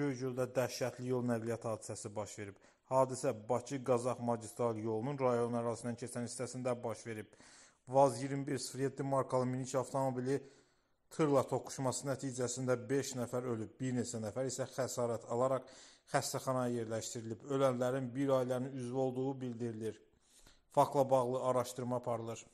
Göygöldə dəhşətli yol nəqliyyat hadisəsi baş verib. Hadisə Bakı-Qazax magistral yolunun rayon ərazisindən keçən hissəsində baş verib. Vaz 2107 markalı minik avtomobili tırla toqquşması nəticəsində 5 nəfər ölüb, bir neçə nəfər isə xəsarət alaraq xəstəxanaya yerləşdirilib. Ölənlərin bir ailənin üzvü olduğu bildirilir. Faktla bağlı araşdırma aparılır.